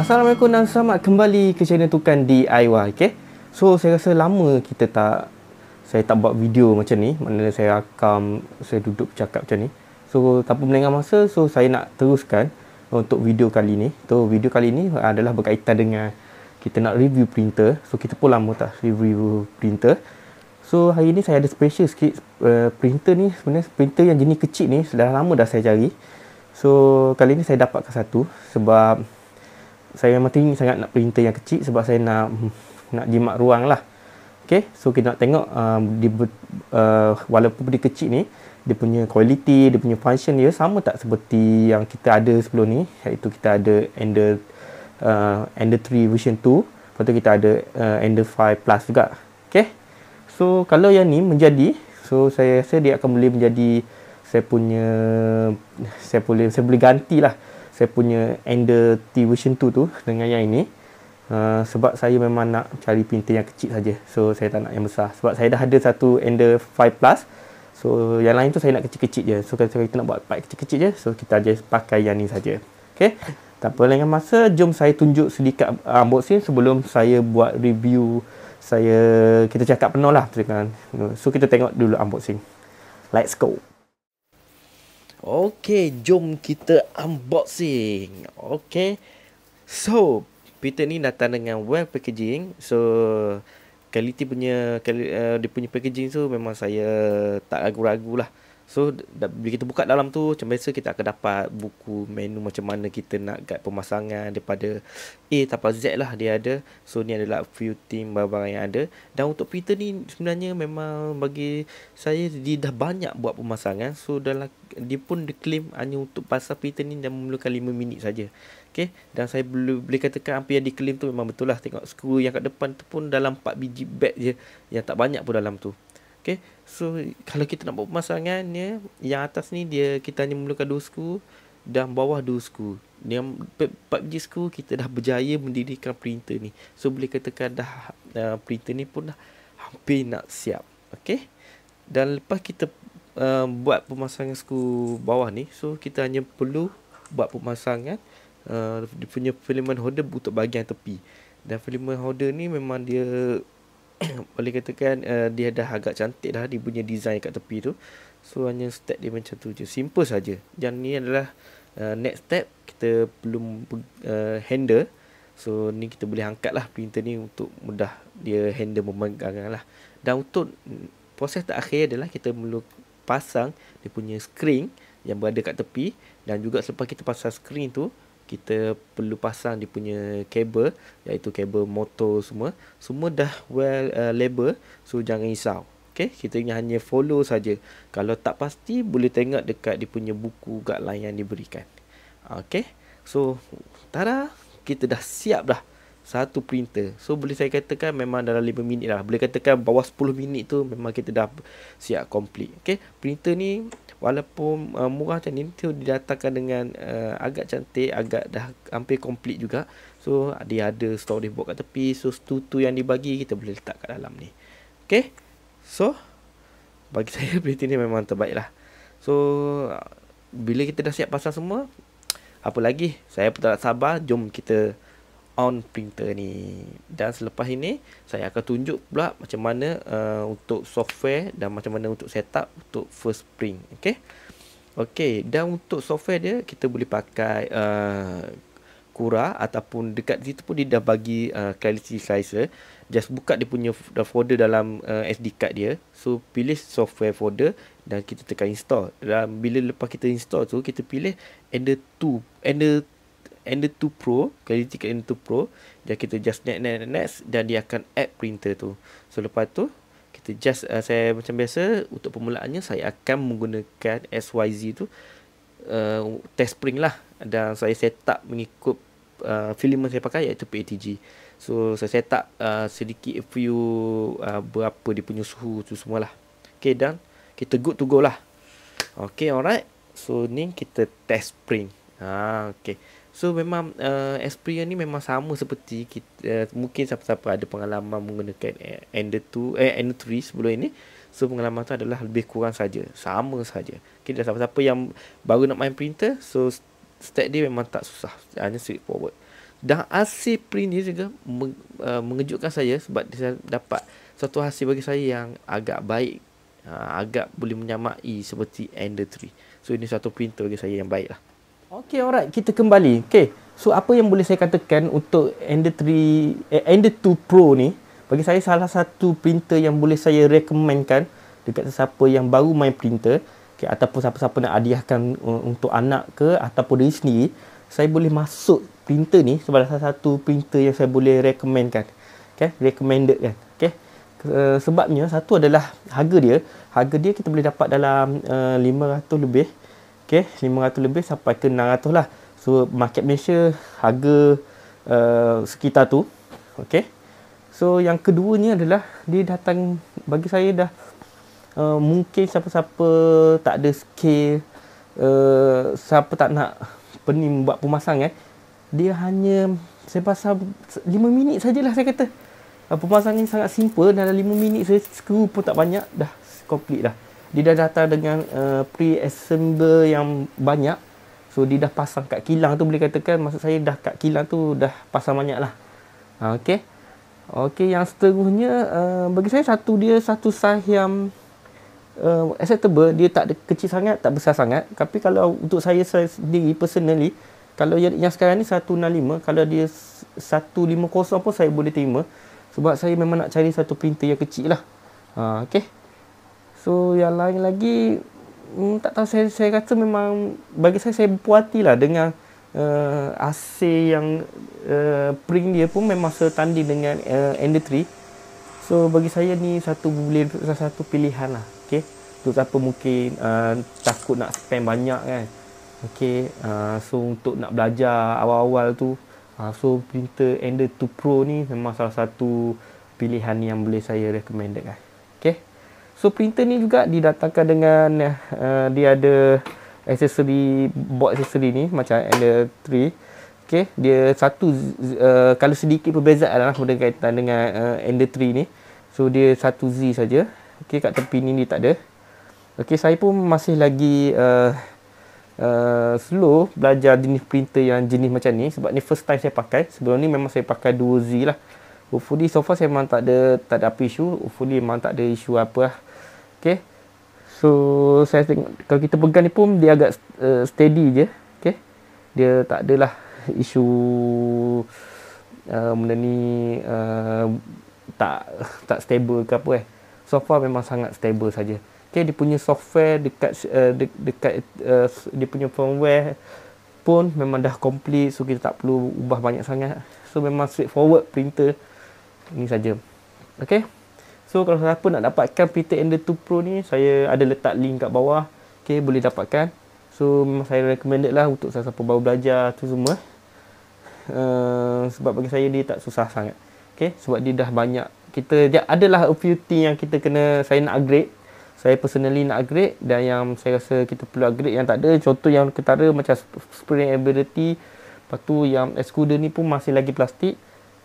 Assalamualaikum dan selamat kembali ke channel Tukan DIY okay? So saya rasa lama kita tak Saya tak buat video macam ni Mana saya rakam Saya duduk bercakap macam ni So tanpa melengah masa So saya nak teruskan Untuk video kali ni So video kali ni adalah berkaitan dengan Kita nak review printer So kita pun lama tak review printer So hari ni saya ada special sikit uh, Printer ni sebenarnya Printer yang jenis kecil ni sudah lama dah saya cari So kali ni saya dapatkan satu Sebab saya memang tinggi sangat nak printer yang kecil sebab saya nak nak jimat ruang lah ok so kita nak tengok um, uh, dia, uh, walaupun dia kecil ni dia punya quality dia punya function dia sama tak seperti yang kita ada sebelum ni iaitu kita ada ender uh, ender 3 version 2 lepas tu kita ada uh, ender 5 plus juga ok so kalau yang ni menjadi so saya rasa dia akan boleh menjadi saya punya saya boleh saya boleh ganti lah saya punya Ender T version 2 tu dengan yang ini uh, sebab saya memang nak cari pintu yang kecil saja. So saya tak nak yang besar sebab saya dah ada satu Ender 5 Plus. So yang lain tu saya nak kecil-kecil je. So kalau kita nak buat part kecil-kecil je, so kita aja pakai yang ni saja. Okey. Tak apa lengah masa, jom saya tunjuk sedikit unboxing uh, sebelum saya buat review saya kita cakap penuh lah kan. So kita tengok dulu unboxing. Let's go. Okay, jom kita unboxing. Okay. So, Peter ni datang dengan well packaging. So, kualiti punya, uh, dia punya packaging tu memang saya tak ragu-ragu lah. So bila kita buka dalam tu macam biasa kita akan dapat buku menu macam mana kita nak guide pemasangan daripada A sampai Z lah dia ada. So ni adalah few team barang-barang yang ada. Dan untuk Peter ni sebenarnya memang bagi saya dia dah banyak buat pemasangan. So dalam dia pun claim hanya untuk pasal Peter ni dan memerlukan 5 minit saja. Okay. Dan saya boleh, boleh katakan apa yang diklaim tu memang betul lah. Tengok skru yang kat depan tu pun dalam 4 biji bag je. Yang tak banyak pun dalam tu. Okay. So kalau kita nak buat pemasangan ya, yang atas ni dia kita hanya memerlukan dua skru dan bawah dua skru. Yang 4 biji skru kita dah berjaya mendirikan printer ni. So boleh katakan dah uh, printer ni pun dah hampir nak siap. Okay. Dan lepas kita uh, buat pemasangan sku bawah ni, so kita hanya perlu buat pemasangan uh, dia punya filament holder untuk bahagian tepi. Dan filament holder ni memang dia boleh katakan uh, dia dah agak cantik dah dia punya design kat tepi tu. So hanya step dia macam tu je. Simple saja. Yang ni adalah uh, next step kita belum uh, handle. So ni kita boleh angkat lah printer ni untuk mudah dia handle memegang lah. Dan untuk proses terakhir adalah kita perlu pasang dia punya screen yang berada kat tepi. Dan juga selepas kita pasang screen tu, kita perlu pasang dia punya kabel iaitu kabel motor semua semua dah well uh, label so jangan risau okey kita hanya follow saja kalau tak pasti boleh tengok dekat dia punya buku guideline yang diberikan okey so tara kita dah siap dah satu printer. So boleh saya katakan memang dalam 5 minit lah. Boleh katakan bawah 10 minit tu memang kita dah siap complete. Okay. Printer ni walaupun uh, murah macam ni tu didatangkan dengan uh, agak cantik. Agak dah hampir complete juga. So dia ada storage board kat tepi. So tu tu yang dibagi kita boleh letak kat dalam ni. Okay. So bagi saya printer ni memang terbaik lah. So bila kita dah siap pasang semua. Apa lagi? Saya pun tak sabar. Jom kita on printer ni dan selepas ini saya akan tunjuk pula macam mana uh, untuk software dan macam mana untuk setup untuk first print okey okey dan untuk software dia kita boleh pakai uh, Kura ataupun dekat situ pun dia dah bagi uh, quality sizer just buka dia punya folder dalam uh, SD card dia so pilih software folder dan kita tekan install dan bila lepas kita install tu kita pilih ender 2 ender Ender 2 Pro, Clarity Cat Ender 2 Pro, dia kita just next, net net dan dia akan add printer tu. So lepas tu kita just uh, saya macam biasa untuk permulaannya saya akan menggunakan SYZ tu uh, test spring lah dan saya set up mengikut uh, yang saya pakai iaitu PETG. So saya set up uh, sedikit few uh, berapa dia punya suhu tu semua lah. Okay dan kita good to go lah. Okay alright. So ni kita test spring. Ah, okay. So memang uh, experience ni memang sama seperti kita, uh, mungkin siapa-siapa ada pengalaman menggunakan uh, Ender 2 eh Ender 3 sebelum ini. So pengalaman tu adalah lebih kurang saja, sama saja. Kita okay, siapa-siapa yang baru nak main printer, so step dia memang tak susah, hanya straight forward. Dan hasil print dia juga uh, mengejutkan saya sebab dia dapat satu hasil bagi saya yang agak baik uh, agak boleh menyamai seperti Ender 3. So ini satu printer bagi saya yang baik lah. Okay, alright. Kita kembali. Okay. So, apa yang boleh saya katakan untuk Ender 3, eh, Ender 2 Pro ni, bagi saya salah satu printer yang boleh saya rekomenkan dekat sesiapa yang baru main printer, okay, ataupun siapa-siapa nak adiahkan uh, untuk anak ke, ataupun diri sendiri, saya boleh masuk printer ni sebagai salah satu printer yang saya boleh rekomenkan. Okay, recommended kan. Okay. Uh, sebabnya, satu adalah harga dia. Harga dia kita boleh dapat dalam uh, 500 lebih. Okay, 500 lebih sampai ke 600 lah. So, market Malaysia harga uh, sekitar tu. Okay. So, yang keduanya adalah dia datang bagi saya dah uh, mungkin siapa-siapa tak ada skill. Uh, eh, siapa tak nak pening buat pemasang eh. Dia hanya saya pasal 5 minit sajalah saya kata. Uh, ah, pemasang ni sangat simple. Dalam 5 minit saya screw pun tak banyak. Dah complete dah dia dah datang dengan uh, pre-assemble yang banyak so dia dah pasang kat kilang tu boleh katakan maksud saya dah kat kilang tu dah pasang banyak lah ha, ok ok yang seterusnya uh, bagi saya satu dia satu size yang uh, acceptable dia tak de- kecil sangat tak besar sangat tapi kalau untuk saya, saya sendiri personally kalau yang, yang sekarang ni 165 kalau dia 150 pun saya boleh terima sebab saya memang nak cari satu printer yang kecil lah uh, ha, Okay. ok So yang lain lagi hmm, Tak tahu saya, saya rasa memang Bagi saya saya berpuati lah dengan uh, eh, AC yang uh, Print dia pun memang setanding dengan uh, Ender 3 So bagi saya ni satu boleh satu pilihan lah. Okay. Untuk siapa mungkin uh, takut nak spend banyak kan. Okay. Uh, so untuk nak belajar awal-awal tu. Uh, so printer Ender 2 Pro ni memang salah satu pilihan yang boleh saya recommended kan? Lah, okay. So printer ni juga didatangkan dengan eh, uh, dia ada accessory board accessory ni macam ada 3. Okey, dia satu uh, kalau sedikit perbezaan lah berkaitan dengan uh, Ender 3 ni. So dia satu Z saja. Okey, kat tepi ni dia tak ada. Okey, saya pun masih lagi uh, Uh, slow belajar jenis printer yang jenis macam ni sebab ni first time saya pakai sebelum ni memang saya pakai 2Z lah Hopefully so far saya memang tak ada tak ada apa isu. Hopefully memang tak ada isu apa lah. Okay. So saya tengok kalau kita pegang ni pun dia agak uh, steady je. Okay. Dia tak adalah isu uh, eh, benda ni uh, tak tak stable ke apa eh. So far memang sangat stable saja. Okay, dia punya software dekat uh, de- dekat uh, dia punya firmware pun memang dah complete so kita tak perlu ubah banyak sangat. So memang straightforward printer ini saja. Okey. So kalau siapa nak dapatkan PT Ender 2 Pro ni, saya ada letak link kat bawah. Okey, boleh dapatkan. So memang saya recommended lah untuk siapa-siapa baru belajar tu semua. Uh, sebab bagi saya dia tak susah sangat. Okey, sebab dia dah banyak kita dia adalah a few thing yang kita kena saya nak upgrade. Saya personally nak upgrade dan yang saya rasa kita perlu upgrade yang tak ada contoh yang ketara macam spring ability Lepas tu yang Escuder ni pun masih lagi plastik.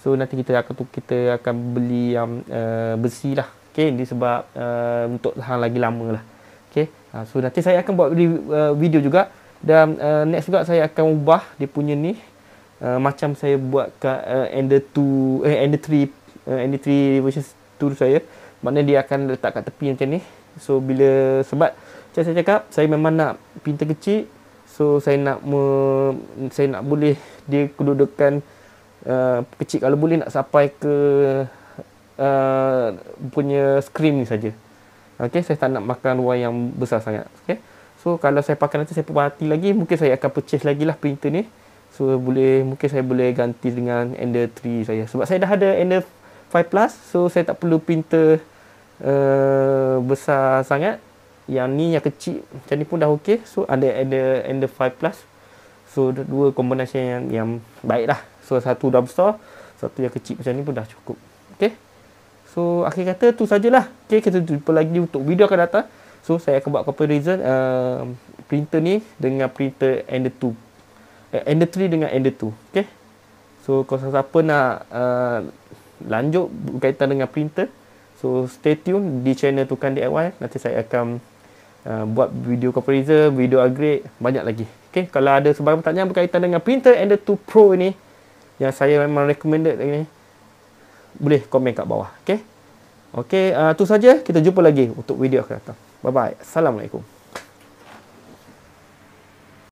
So nanti kita akan tu kita akan beli yang uh, besi lah. Okay, ini sebab uh, untuk tahan lagi lama lah. Okay, uh, so nanti saya akan buat uh, video juga. Dan uh, next juga saya akan ubah dia punya ni. Uh, macam saya buat kat uh, Ender 2, eh, Ender 3, uh, Ender 3 version 2 saya. Maknanya dia akan letak kat tepi macam ni. So bila sebab macam saya cakap, saya memang nak pintar kecil. So saya nak me, saya nak boleh dia kedudukan uh, kecil kalau boleh nak sampai ke uh, punya screen ni saja. Okey, saya tak nak makan luar yang besar sangat. Okey. So kalau saya pakai nanti saya pun hati lagi, mungkin saya akan purchase lagi lah printer ni. So boleh mungkin saya boleh ganti dengan Ender 3 saya sebab saya dah ada Ender 5 Plus. So saya tak perlu printer uh, besar sangat. Yang ni yang kecil macam ni pun dah okey. So ada Ender Ender 5 Plus. So dua combination yang yang baiklah. So satu dumpster, satu yang kecil macam ni pun dah cukup. Okay. So akhir kata tu sajalah. Okay kita jumpa lagi untuk video akan datang. So saya akan buat comparison uh, um, printer ni dengan printer Ender 2. Uh, Ender 3 dengan Ender 2. Okay. So kalau siapa nak uh, lanjut berkaitan dengan printer. So stay tune di channel Tukang DIY. Nanti saya akan uh, buat video comparison, video upgrade banyak lagi. Okay. Kalau ada sebarang pertanyaan berkaitan dengan printer Ender 2 Pro ni yang saya memang recommended ni boleh komen kat bawah okey okey uh, tu saja kita jumpa lagi untuk video akan datang bye bye assalamualaikum